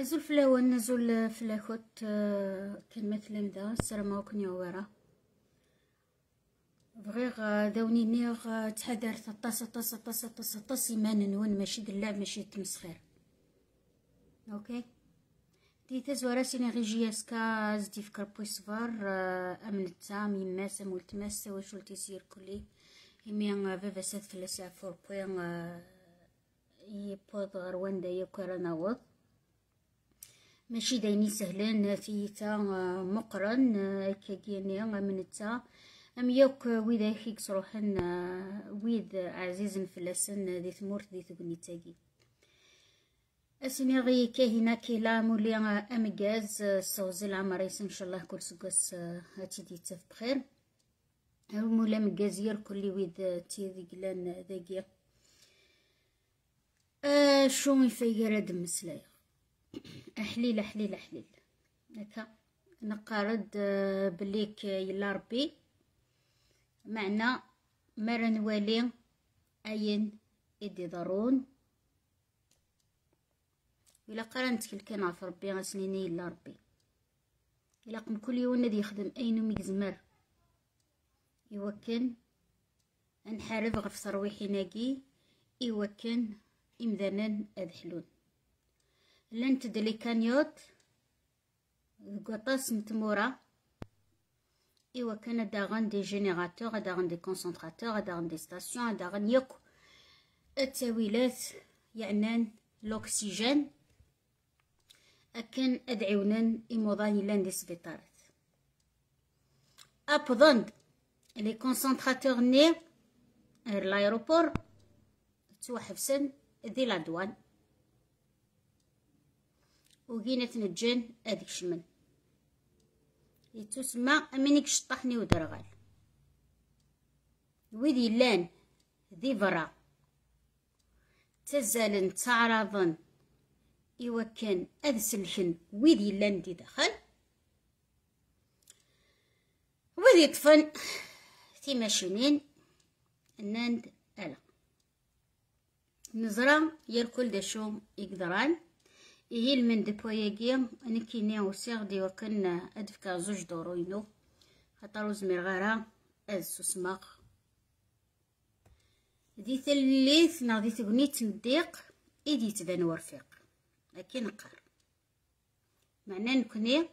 أزول فلاون أزول فلاخوت كلمة آه، لمدة السلام عليكم يا ورا بغيغ دوني نيغ تحذر طاس طاس طاس طاس طاس إيمان نون ماشي دلاب ماشي تمسخير أوكي دي تزورا سينا غيجي اسكا زدي فكر بويس فار آه، امن التام يماس ام ولتماس سوا شو كلي يمي فافا سات فلاسا فور بوين آه، يبوض غروان دايا كورا نوض ماشي دايني سهلان في تا آه، مقرن كاكيني آه، آه، من تا ام يوك ويدا هيك روحن ويد عزيز فلاسن دي ثمور دي ثقني تاقي اسنيغي كاهنا كيلا مولي امجاز سوزي العمريس ان شاء الله كل سقاس هاتي دي تف بخير مولا مجازير كل ويد تي ذيقلان ذاقيا شو يفيرد مسلايا حليله حليله حليل هكا نقارد آه، بليك يلا ربي معنا مرن نوالي اين يدي ضرون الا قرنت كان في ربي غسنيني الا ربي الا قم كل يوم ندي يخدم اين ميزمر يوكن انحرف غف صرويحي ناقي يوكن إمذانا أذحلون لنت دليكانيوت غطاس نتمورا ايوا كان داغن دي جينيراتور داغن دي كونسنتراتور داغن دي ستاسيون داغن يك التاويلات يعنان لوكسيجين اكن ادعيونن اموضاني يلان دي سبيطارات ابضند لي كونسنتراتور ني غير لايروبور دي لادوان وكينا تنجن الشمن لي تسمى منك شطحني ودرغال ويدي لان ذي برا تزالن تعرضن إوا كان أذ سلحن لان دي دخل طفن يطفن ماشينين ناند ألا نزرا يركل دشوم يقدران إهيل من دبوياجي نكيني دي وكن أدفكا زوج دوروينو خاطر زمير غارا أز سوسماق دي ثليث نا دي تقنيت نديق إيدي تبان ورفيق لكن نقر معنى نكني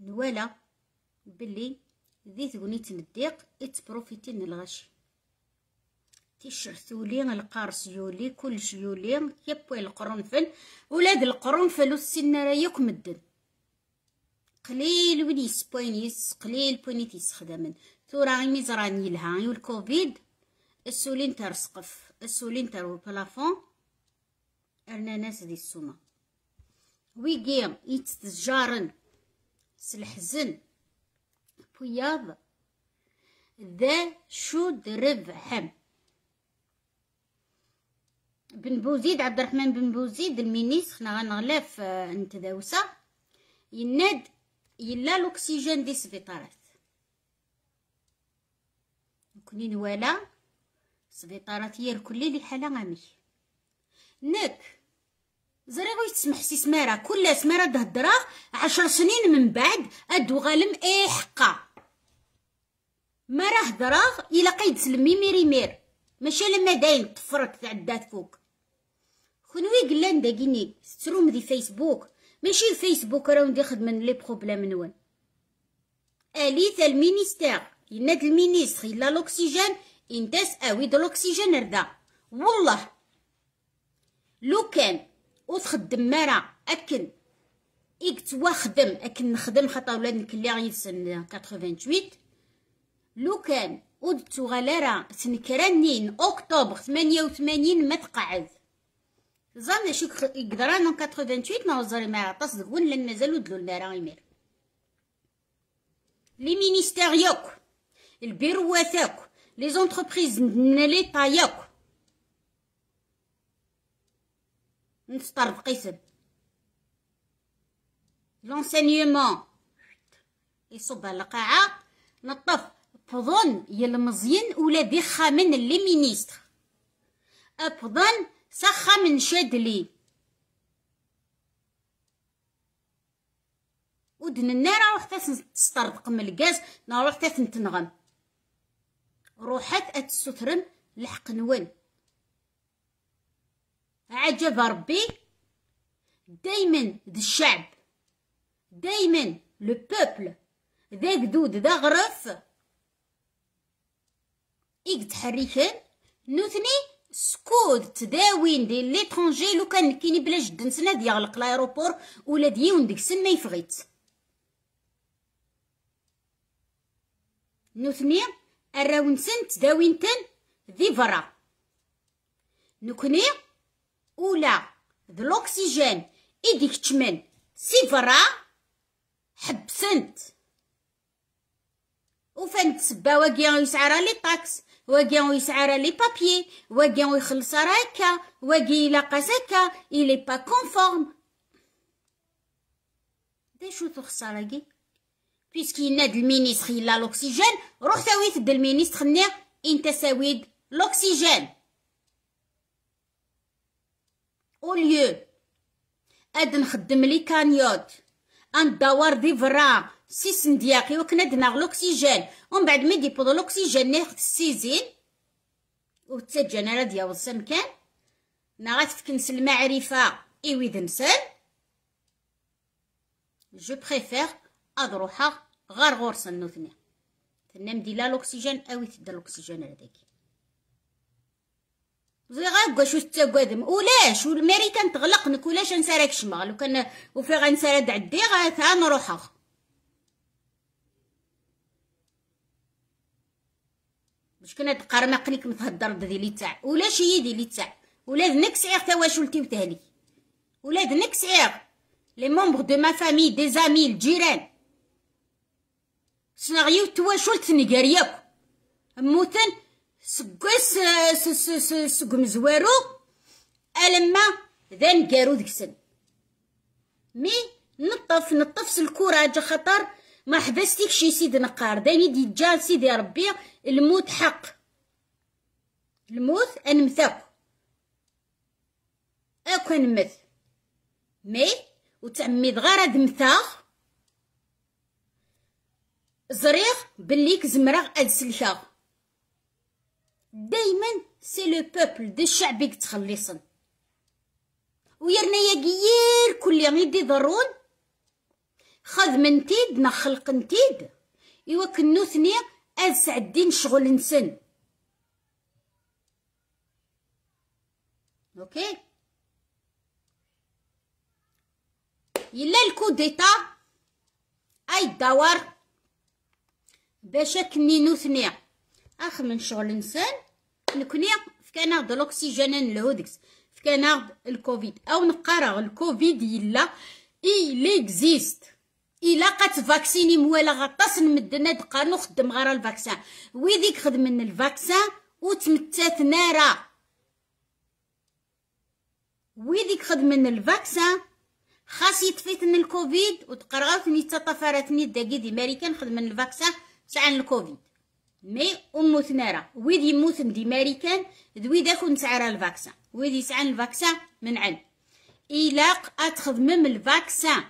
نوالا بلي دي تقنيت نديق إتبروفيتي من الغش تيشعثولي القارص يولي كلش يولي يبوي القرنفل ولاد القرنفل والسنارة ياك مدن قليل وين يسبوينيس قليل بوينيت يستخدمن تورا ميزراني لها والكوفيد السولين سقف السولين تر البلافون ناس دي السومه ويقيم يتتجارن سلحزن بياض ذا شود ربحم بن بوزيد عبد الرحمن بن بوزيد المينيس حنا غنغلاف آه، نتداوسا يناد يلا لوكسيجين دي سبيطارات كنين ولا سبيطارات هي الكل اللي حاله غامي نك زريغو تسمح سي سمارة كل سمارة دهدرا عشر سنين من بعد ادو غالم اي حقا ما راه دراغ الا قيد سلمي ميري مير ماشي لما داين طفرك تعدات فوق كنوي قلان داكيني ستروم دي فيسبوك ماشي فيسبوك راه ندي خدمة لي بروبليم نون اليت المينيستير يناد المينيستر يلا لوكسيجين انتاس اوي دو لوكسيجين ردا والله لو كان وتخدم مرا اكن اكتوا خدم اكن نخدم خاطر ولاد نكلي غير 88 لو كان ود تغلرا سنكرانين اكتوبر 88 متقعد تقعد زعما شوك قدران 88 ما وزري ما عطاس دغون لان مازالو دلو المرا يمير لي مينيستير يوك البيروات ياك لي زونتربريز ليطا ياك نستر بقيسم لونسينيومون يصب على القاعه نطف بضن يلمزين ولا دي خامن لي مينيستر أبضن سخامن شادلي ودن النار روح تستردق من الغاز نروح تنتنغم روحات اتسترم لحق نون عجب ربي دايما د الشعب دايما لو بوبل ذا قدود ذا غرف يتحركن نوثني سكود تداوين ديال ليترونجي لو كان كيني بلا جد نسنا ديغلق لايروبور ولا ديون سن ما يفغيت نوثني تداوين تداوينتن ذي فرا نكني اولا دلوكسيجين ايديك تشمن سي فرا حبسنت وفانت تسباوة كيان يسعرها لي طاكس واقي يسعر لي بابيي واقي يخلص رايكا هكا واقي الا هكا الي با كونفورم دي شو تخسر هاكي بيسكي ناد د المينيستر يلا لوكسيجين روح ساويت د المينيستر ني انت ساويد لوكسيجين اوليو اد نخدم لي كانيوت ندور دي فرا سيس وكنا وكندنا الاكسجين ومن بعد ما ديبوض الاكسجين ناخذ السيزين وتسجن على ديال كان نا غتفكنس المعرفه ايوي دنسان جو بريفير اضروحا غير غورسن نوثني ثنا لا الاكسجين اوي تدا الاكسجين هذاك زي غاكا شو تتقادم ولاش والماري كنتغلق ولاش نسارك شمغ لو وفي غنسرد عدي غا نروح واش هاد دقار ما قليك متهضر ديالي تاع ولا شي ديالي تاع ولاد نكس واش ولتي وتهلي ولاد نكس ايغ لي مومبغ دو ما فامي دي زامي الجيران سيناريو تواشلت ياك موتن سكوس سكس مزوارو الما ذا نقارو ديك مي نطف نطف الكوراج خطر ما حبستيك شي سيد نقار دي ديجان سيدي ربي الموت حق الموت انمثاك اكو نمث مي وتعميد غير دمثاغ زريغ بليك زمرغ السلكا دايما سي لو بوبل د الشعب يتخلصن ويرنا يا كيير كل يوم يدي ضرون خذ من تيد نخلق نتيد إوا كنو ثنيا أذ سعدين شغل نسن أوكي إلا الكوديتا أي دور باش كني ثنيا أخ من شغل نسن نكني فكانا د الأكسجين نلهو ديكس فكانا الكوفيد أو نقرا الكوفيد يلا إي ليكزيست الا فاكسيني موالا غطاس نمدنا دقا نخدم غرا الفاكسان ويديك خدمن الفاكسان وتمتات نارا ويديك خدمن الفاكسان خاص من الكوفيد وتقرغوتني تطفرتني داكي دي ماريكان خدمن الفاكسان سعن الكوفيد مي اموت نارا ويدي يموتن دي ماريكان دويدا كون سعر الفاكسان ويدي يسعن الفاكسان من عند الا من الفاكسان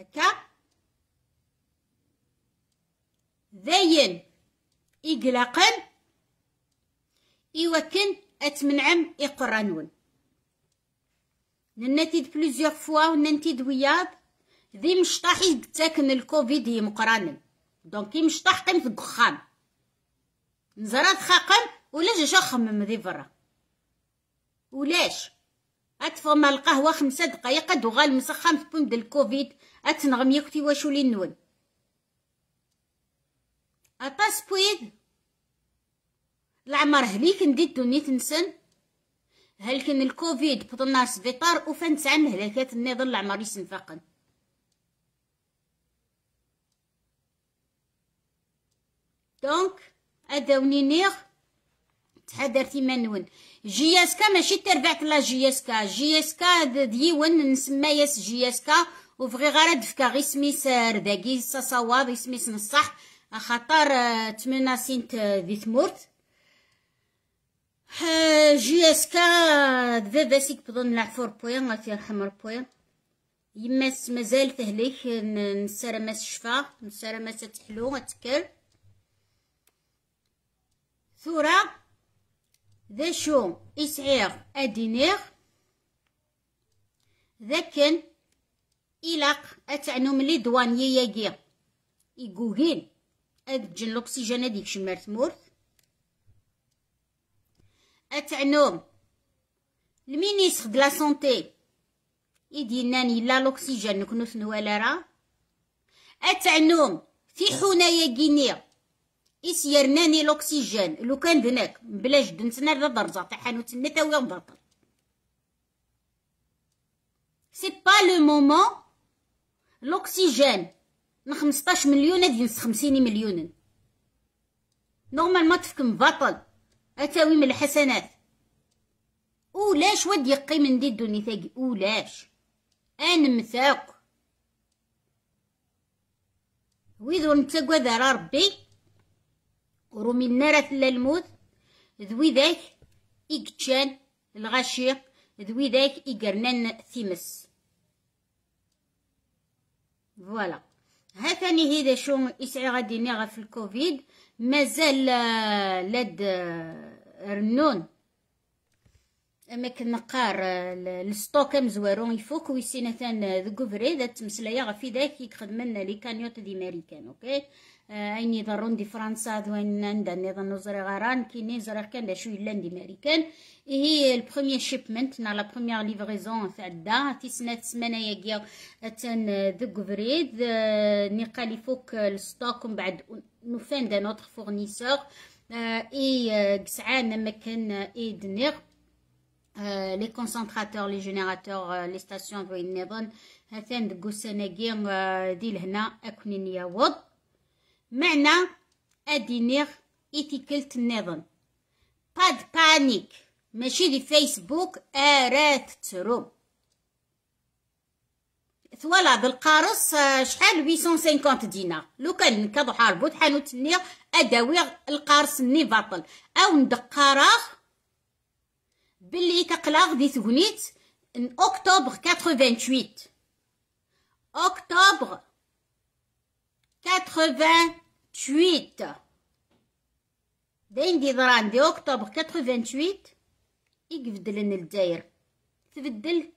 هكا ذين إقلاقا إيوكن أتمنعم إقرانون ننتيد بلوزيوغ فوا وننتيد وياد ذي مشطاحي تاكن الكوفيد هي مقرانن دونك يمشطاح قيم في الدخان نزرات خاقم ولا جا خمم ذي برا ولاش أتفهم القهوة خمسة دقايق المسخن في تبون ديال الكوفيد أتنغم يكتي واشو لي نون أطاس بويد العمر هليك ندي دوني تنسن هل كان الكوفيد بطلنا سبيطار وفان تسع مهلكات النظر العمر يسنفقن دونك أداوني نيغ تحدرتي منون جي اس كا ماشي تربعت لا جي اس كا جي اس كا ديون نسمى ياس جي اس كا وبغي دفكا غي سميس رداكي صواب سميس نصح خاطر آه، تمنى سنت ذي آه، ثمورت آه، جي اس كا ذا باسيك بظن العفور بوين غاتي الحمر بوين يماس مازال تهليك نسارة ماس شفا نسارة ماس تحلو غتكل ثورة ذا شو إسعير أدينيغ كن إلاق أتعنم لي دوانيي ياكي إيكوكين أدجن لوكسيجين هاديك شمارت مورث أتعنوم المينيسخ دلا سونتي يديناني لا لوكسيجين نكنو نوالارا راه في حنايا كينيغ يسيرناني لوكسيجين لو كان هناك بلا جد نتنا لا درجة تاع حانوت النتاوي ونبطل سي با لو مومون لوكسيجين من 15 مليون هاد ينس 50 مليون نورمالمون تفكم بطل اتاوي من الحسنات ولاش ود يقي من دي الدنيا ثاقي ولاش انا مثاق ويدرون نتاقوا دار ربي رومي النارث للموت ذوي ذاك إكتشان الغشيق ذوي ذاك إقرنان ثمس فوالا ها ثاني هيدا شو إسعي غادي نغف الكوفيد مازال آه، لد آه، رنون اماك نقار الستوك مزوارو يفوك ويسينا ثان ذو euh, فريد تمسلايا غفي ذاك لنا لي كانيوت دي ماريكان اوكي آه، اين يضرون دي فرنسا دوين نندا نظن نزري غران كيني زري كان دا شو يلان دي ماريكان هي البروميير شيبمنت نا لا ليفغيزون ليفريزون تاع دا تيسنا السمانه تان تن ذو نقال يفوك الستوك ومن بعد نوفان دا نوتر فورنيسور اي آه، قسعان مكان آه، اي دنيغ لي كونسنتراتور لي جينيراتور لي ستاسيون ذوي النظام هاتان دقو السناكي دي لهنا اكوني نياوض معنى ادينيغ اتيكلت النظام باد بانيك ماشي دي فيسبوك ارات تروم ثوالا بالقارص شحال 850 دينار لو كان نكضو حاربو حانوت النير اداويغ القارص نيفاطل او ندقاراخ باللي تقلق دي تغنيت ان اكتوبر 88 اكتوبر 88 داين دي دران دي اكتوبر 88 يقفدلن الداير تبدل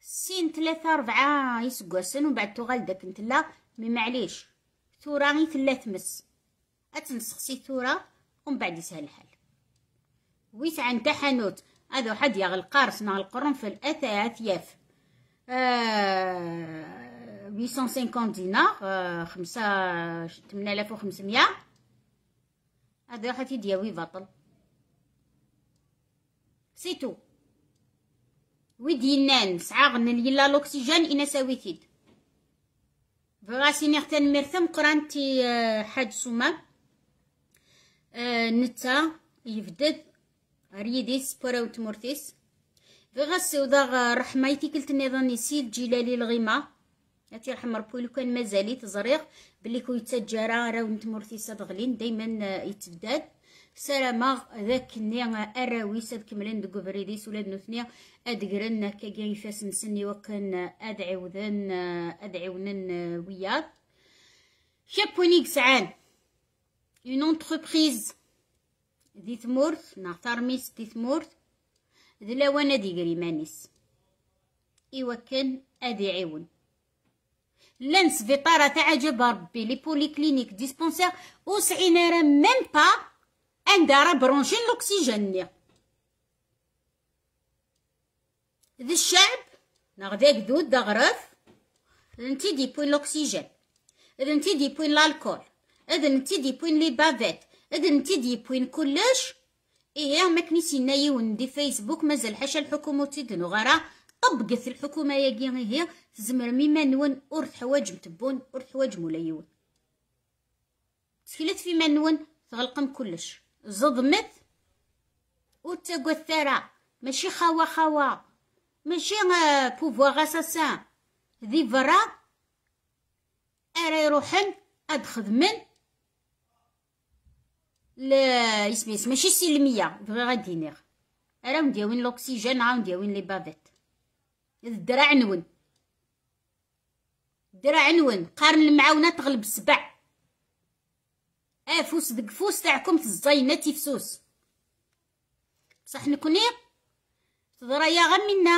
سين ثلاثة ربعة سن وبعد تغال داك نتلا مي معليش ثورة غي ثلاث مس سي ثورة ومن بعد يسهل الحال ويت عند حانوت هذا واحد يا القارص نا القرنفل اثاث ياف آه 850 دينار آه خمسة تمنالاف وخمسمية هذا راح تيدياوي باطل سيتو ويدينان سعاغن ليلا لوكسيجين إنا ساويتيد فغاسي نختن مرثم قرانتي حاج سوما آه نتا يفدد ريديس براو تمورتيس غسي ودا رحمايتي كلت نظن يسيد جلالي الغيمة هاتي رحم ربي كان مازالي تزريق بلي كو يتجارا راو مورتيس دغلين دايما يتبداد سلامة ذاك ني اراوي ساد كملن دو بريديس ولاد نوثنيا ادقرن كاكيا يفاس نسني وكان ادعوذن ادعونن وياك شابونيك سعان اون entreprise دي تمورت نهتر ميس دي تمورت دلاوان دي قريمانيس كان ادي عيون لان سبيطارة تعجب ربي لي بولي كلينيك ديسبونسير وسعينا راه ميم با عندها برونشين لوكسيجين ذي الشعب نغداك دود دغرف نتي دي بوين لوكسيجين نتي دي بوين لالكول اذا نتي دي بوين لي بافيت هذا تيدي بوين كلش ايه ما كنيش يون دي فيسبوك مازال حاشا الحكومه تيدنو غرا طبقت الحكومه ياكي هي تزمر ميما نون اور تحواج متبون اور تحواج مليون يون في منون نون تغلقم كلش زضمت اور تاقوى الثرى ماشي خوا خوا ماشي بوفوار آه، غاساسان ذي فرا ارا يروحن اد اسمي اسمي ماشي سلميه بغي غادي نير راه مدياوين لوكسيجين ها مدياوين لي بافيت الدرع نون الدرع نون قارن المعاونه تغلب السبع افوس دك فوس تاعكم تزينه تفسوس بصح نكوني تضرايا غمنا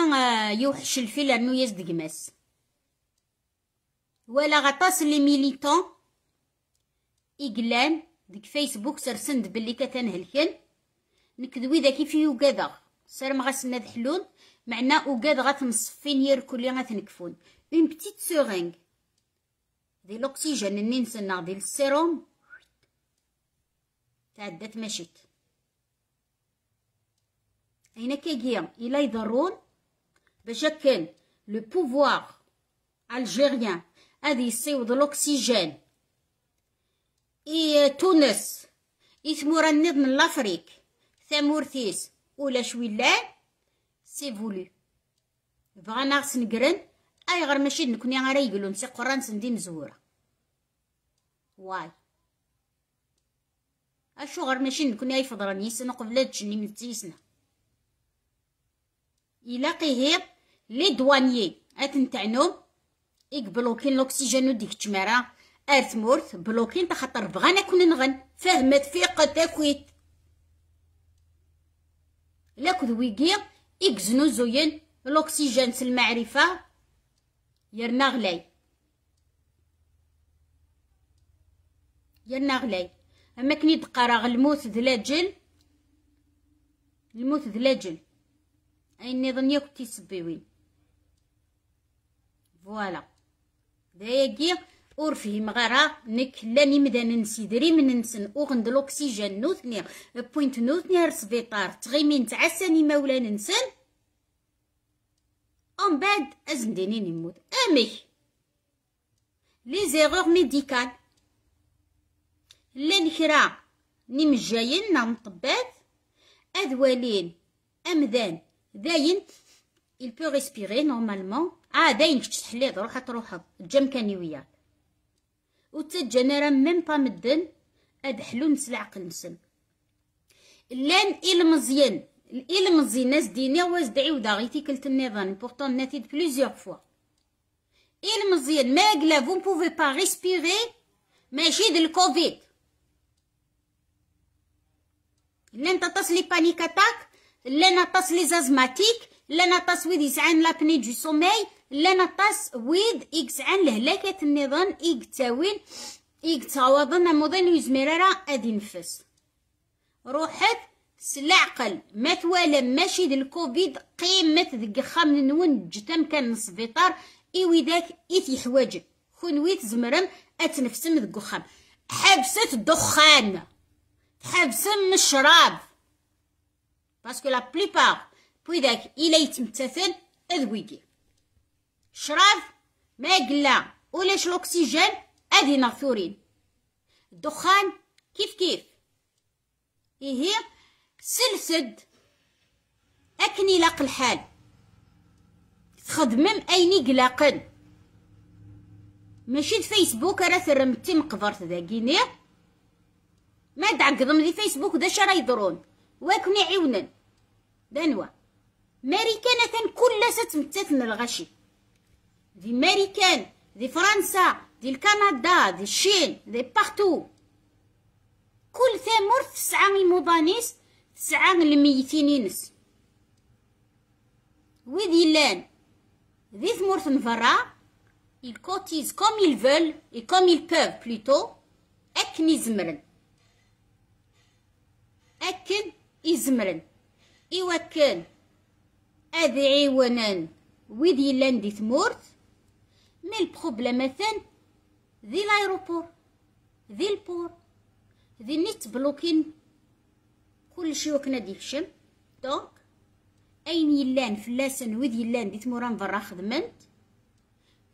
آه، يوحش الفيل انو يزدق ماس ولا غطاس لي ميليتون إقلان ديك فيسبوك سرسند باللي كتنهلكن نكدوي ذاكي في وكذا سر ما غسنا حلون معنا وكاد مصفين ير كلي غتنكفون اون بتيت سوغينغ دي لوكسيجين اللي نسنا ديال السيروم تعدات مشيت هنا كيجيا الا يضرون بشكل لو بوفوار الجيريان هذه يصيوض لوكسيجين إي تونس يثمر النض من لافريك ثامورثيس ولا شويلان سي فولو فغانا سنقرن أي غير ماشي نكوني غير يقولون سي قران سندي مزوره واي اشو غير ماشي نكوني غير فضران سنو قبلات جني من تيسنا الا قهيض لي دوانيي اتنتعنو يقبلو كين لوكسيجين وديك تمارا اثمرت بلوكين خاطر بغانا كون نغن فهمت فيقت تاكويت لاكد ويكي اكزنو زوين الاكسجين المعرفه يرنا غلاي يرنا غلاي اما كني دقارا الموت دلاجل الموت دلاجل اي النظام تيسبي وين فوالا دايا اور فهم غرا نك لاني مدان نسي نسن ننسن اوغند لوكسيجين نوثني بوينت نوثني هر سبيطار تغيمين تعساني مولا ننسن اون بعد ديني نموت امي لي زيغور ميديكال لان كرا نمجاين نام طبات اذوالين امذان داين il peut respirer normalement اه ah, داين كتحليض روح تروح الجم كاني وياك و راه ميم با مدن هاد حلو قنسم لان ايل مزيان الايل مزيان ناس ديني واز ودا غي تيكلت النظام بورتون ناتيد بليزيوغ فوا مزيان ما كلا فون بوفي با ريسبيري ماشي د الكوفيد لان تطاس لي بانيك اتاك لان تطاس لي زازماتيك لان تطاس ويدي سعان لابني دو سوميل لا نطاس ويد إكس عن لهلاكة النظام إكتاوين إكتاوضن مضين يزمرارا أدي نفس روحت سلعقل ما توالا ماشي د الكوفيد قيمة ذك خام نون جتم كان السبيطار إيوي ذاك إيت يحواجك كون زمرم أتنفسم ذك خام حبست الدخان تحبسم الشراب باسكو لا بليبار بويداك إلا يتمتثل أذويكي شراف ما قلا ولاش الأكسجين فورين الدخان كيف كيف إيه سلسد اكني لاق الحال تخدمم ايني قلاقن ماشي فيسبوك راه ثرمتي مقبرت ذاكيني ما دعقضم دي فيسبوك داش شرا يضرون واكني عيونا دانوا ماريكانا كل ساتمتات من الغشي دي امريكان دي فرنسا دي الكندا دي الشين دي بارتو كل في تسعة المضانيس تسعة الميتين ينس ويد يلان دي ثمرة نفرا ils cotisent comme ils veulent et comme أكن يزمرن أكن يزمرن إوا كان أذي عيوانان وذي لان دي ثمورث مي البروبليم مثلا ذي لايروبور ذي البور ذي نيت بلوكين كلشي وكنا الشم دونك اين يلان فلاسن وذ يلان ديت موران برا خدمنت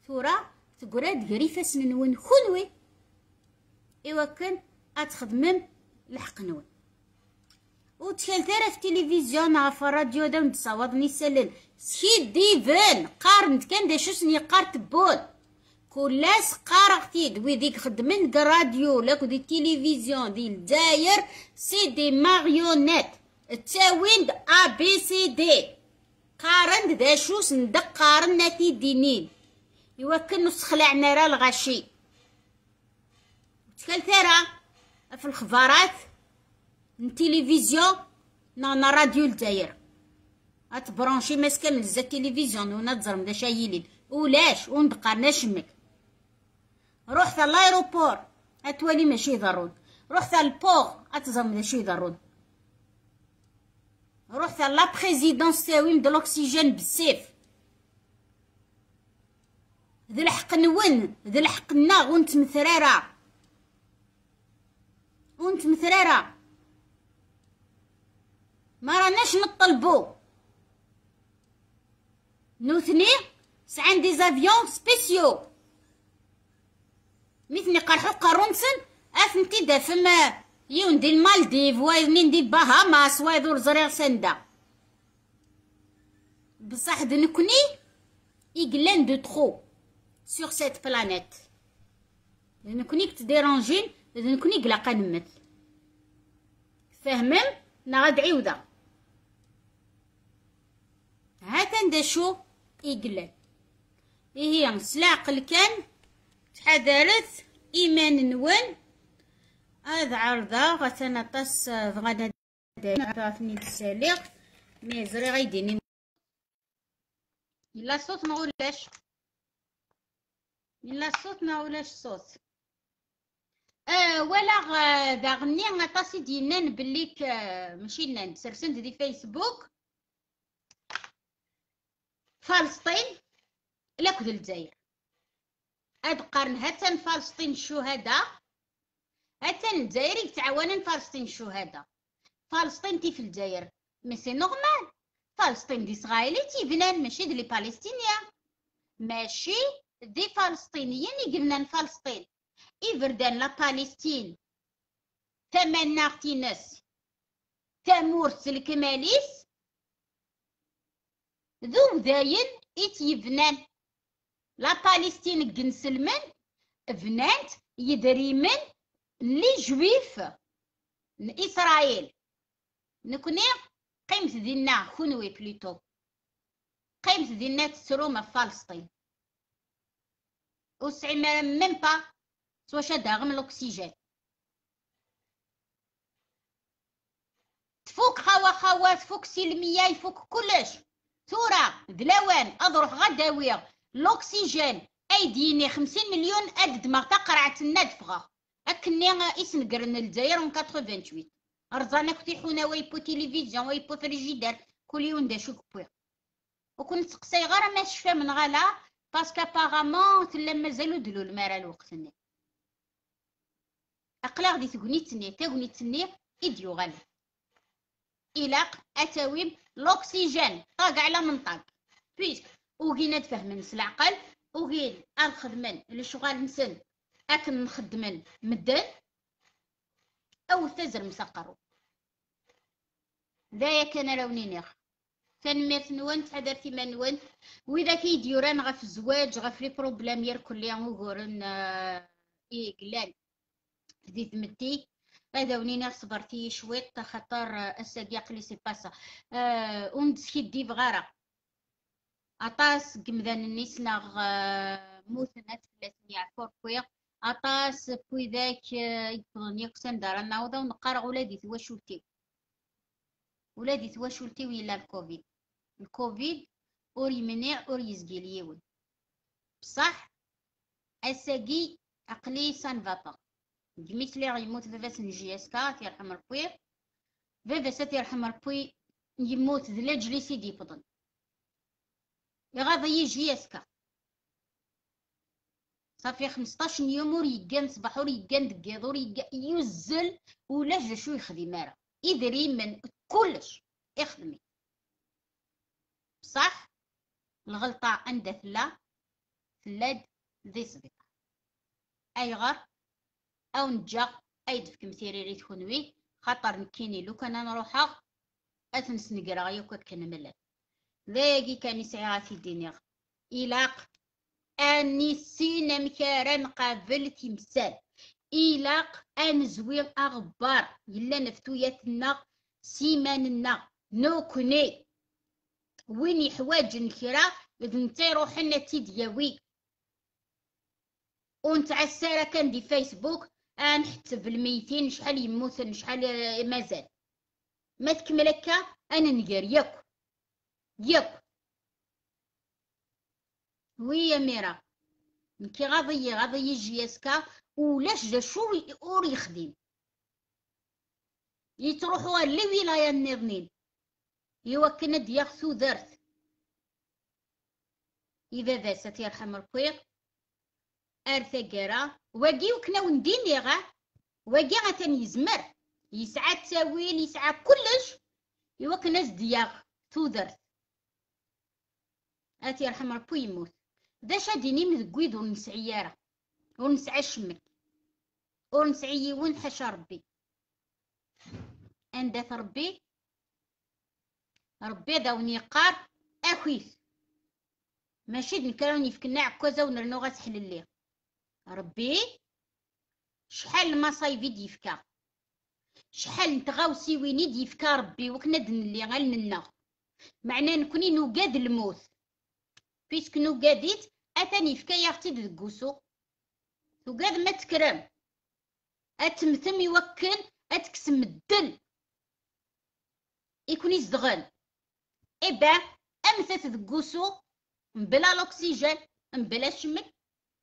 ثورا تقراد من نون خنوي ايوا كان اتخدمم الحق نون وتشال ثرا في التلفزيون في الراديو دا متصوضني نسلل سكي ديفن قارنت كان دا شوسني قارت بول كلاس قارختي دوي ديك خدمن كراديو الراديو لاك دي التلفزيون دي الداير سي دي ماريونيت التاويند ا بي سي دي قارن دا شوس ندق قارن ناتي دينين يوكل نسخلعنا راه الغشي تكال في الخبارات التلفزيون نانا راديو الجزائر اتبرونشي ماسكه من الزا التلفزيون ونا تزرم دا شايلين ولاش وندقرنا شمك روح ثا لايروبور اتولي ماشي ضرون روح ثا البور اتزرم دا شي ضرون روح ثا لا بريزيدونس تاويم د لوكسيجين بزاف ذي الحق نون ذي الحق نا ونت مثرارة ما راناش نطلبو نوثني سعان دي زافيون سبيسيو مثني قرحو قرونسن اثنتي دافم يون دي المالديف وين دي باهاماس دور زرير سندا بصح دنكني إقلان دو تخو سيغ سيت بلانيت دنكني كتديرونجين دنكني قلقان نمت فاهمين نغاد غاد ها دا شو يقلل إيه نسلا عقل كان تحذرت إيمان نون هذا عرضة غتنا طاس فغانا عرفني تساليق ميزري غيديني إلا صوت ما ولاش إلا صوت ما ولاش صوت أه ولا داغني غطاسي دينان بليك آه، ماشي نان سرسنت دي فيسبوك فلسطين لكذ الجزائر هاد القرن هاتن فلسطين الشهداء هاتن الجزائر يتعاونن فلسطين الشهداء فلسطين تي في الجزائر مي سي نورمال فلسطين دي اسرائيلي تيبنان ماشي دي البالستينيان ماشي دي فلسطينيين يقلنان فلسطين إفردان لا بالستين تمور تامورس الكماليس ذوم ذاين إت يبنان لا بالستين جنسلمن يدري من لي جويف إسرائيل نكوني قيمت دينا خنوي بليتو قيمت دينا تسروم فلسطين وسعي ميم با سواشا داغم الأكسجين تفوق خوا خوا تفوق سلمية يفوق كلش ثوره دلوان اضرح وير لوكسيجين ايديني خمسين مليون اد دماغ تقرعت النادفغه اكني قرن الجزائر من 88 رزانا كنت حونا ويبو تيليفزيون ويبو فريجيدار كل يوم دا شو وكنت سقسي غير ما شفا من غلا باسكو اباغامون تلا مازالو دلول مارا الوقت ني اقلاغ دي تقنيتني تقنيتني اديو غلا الاق اتاويب لوكسيجين طاق على منطاق بيسك نتفهم نس العقل وكين الخدمن شغال نسن اكن نخدمن مدن او تزر مسقرو دايا كان كان تنميرت نوان تحذر من نوان واذا ديوران غف الزواج غف لي بروبلام يركل لي غورن آه، اي قلال ديت متي هذا ونينا صبرتي شويه خطر السقياق آه، لي سي باسا أه ومسكي دي بغارة أطاس قمدان النيس ناغ موثنة ثلاثين يعفور كويق أطاس بوي ذاك آه، يقضن يقسم دار نعوضة ونقرأ ولادي تواشولتي ولادي تواشولتي ويلا الكوفيد الكوفيد اوري يمنع اوري يزقي ليون بصح أساقي أقلي سان فابا دميت لي يموت بابا اس كا تيرحم ربي بابا ساتيرحم ربي يموت دلاج لي سيدي فضل يغاض يجي اسكا صافي 15 يوم ور يقان صباح ور يقان دقيض ور يوزل ولا جا شو يخدم راه يدري كلش يخدمي بصح الغلطة عند ثلا ثلاد ذي اي أيغر او نجا ايدفك مثيريري تكونوي خاطر نكيني لو كان نروحا اثنس نقرا يوكا كنملل ليكي كان يسعي غاتي دينيغ إلاق أني سينا مكارا نقابل تمثال إلاق زويل أغبار يلا نفتوياتنا سيماننا نوكني وين يحواج نكرا إذ نتي روحنا تيدياوي ونتعسى كان دي فيسبوك آه نحسب الميتين شحال يموتن شحال مازال ما تكمل هكا انا نقر ياك ياك وي يا ميرا كي غاضي غاضي يجي اسكا ولاش دا شو اور يخدم يتروحوا ولايه النظنين يوا كنا ثو دارت إذا ذا ستيرحم الكوير ار ثقيرة وكنا ونديني غا غا تاني يزمر يسعى التاويل يسعى كلش إوا ناس دياغ تودرت اتي يرحم ربي يموت دا شاديني مذقويد ونسعي يارا ونسعى شمل ونسعي يون حاشا ربي اندات ربي ربي داوني قار اخويس ماشي دنكرا ونفكنا عكازا ونرنو غتحلل ليه ربي شحال ما صايفي ديفكا شحال نتغاوسي ويني ديفكا ربي وكنا دنلي ننا معناه نكوني نوقاد الموت بيسك نوقاديت اتاني فكا ياختي دقوسو نوقاد ما تكرم اتمتم يوكل اتكسم الدل يكون يزدغل ايبا با تدقوسو بلا مبلا لوكسيجين مبلا شمك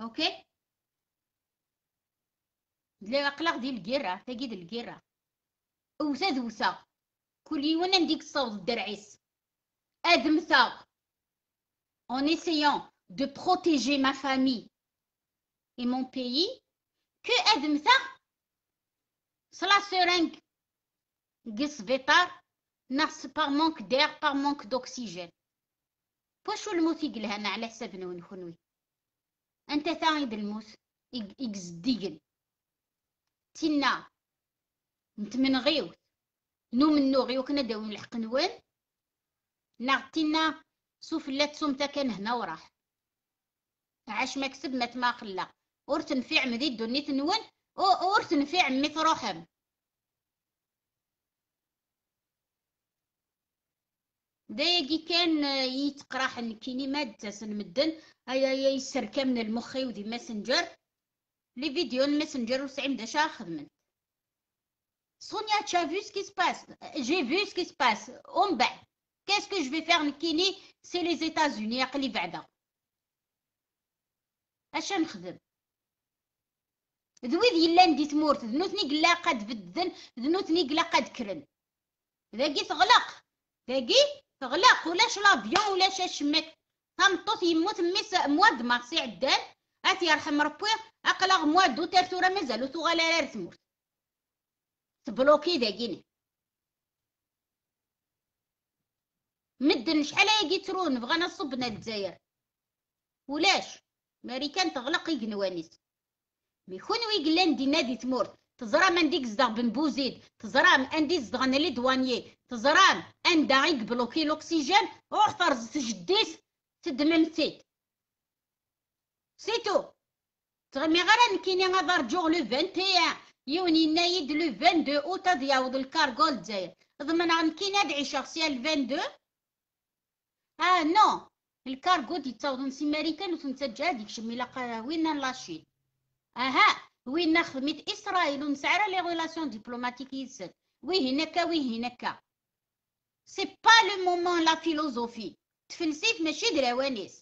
اوكي دلا قلاق ديال الكيرة تاكيد الكيرة وسا ذوسا كل يوم نديك الصوت الدرعيس ادمسا اون essayant دو بروتيجي ما فامي اي مون بيي que ادمسا سورينغ سرنج السبيطار نقص بار مونك دير بار مونك دوكسيجين واش المثيق لهنا على حساب نون خنوي أنت ثاني بالموس اكس ديجن تينا نتمن غيو نو من نو غيو كنا داوين الحق نوان نعطينا سوف لا تسومتا كان هنا وراح عاش مكسب مات ما تما قلا ور تنفيع مدي دونيت نوان ور تنفيع مي تروحم دايقي كان يتقراح كيني مادة مدن هيا يسركا من المخي ودي ماسنجر لي فيديو الماسنجر وسعي دا شا خدمن سونيا تشا فيو سكي سباس جي فيو سكي سباس ومن بعد كاسكو جو في فيغ نكيني سي لي زيتازوني عقلي بعدا اش نخدم ذويد يلان دي تمورت ذنوتني قلا قد بدن ذنوتني قلا قد كرن ذاقي تغلق ذاقي تغلق ولاش لافيون ولاش الشمك تمطوط يمو يموت موا مواد سي عدال اتي يرحم ربي اقلاغ مواد دو راه مازالو توغالا راه تموت تبلوكي داكيني مدن شحال هي كيترون بغانا صبنا الدزاير ولاش ماريكان تغلق يقنوانيس مي كونوي قلان دي نادي تمورت تزرا من ديك زدغ بن بوزيد تزرا من زدغ زدغن لي دوانيي تزران anda يقبلوكي الأكسجين روح فرز تجديس سيت سيتو تغمي غير كيني غادر جوغ لو 21 يوني نايد لو 22 اوتا هاد الكارغو للجزائر ضمن غنكين كيني ادعي شخصيا ل 22 اه نو الكارغو دي تاوض نسي ماريكان و تنتجا ديك شميلا وين لاشين اها وين خدمت اسرائيل ونسعر لي غولاسيون ديبلوماتيك يسد وي هناك وي هناك Se pa le mouman la filozofi. Tfen sif me chid rewenes.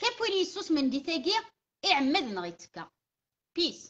Ke pou li sous men dite gir, e y med nan rets ka. Pis.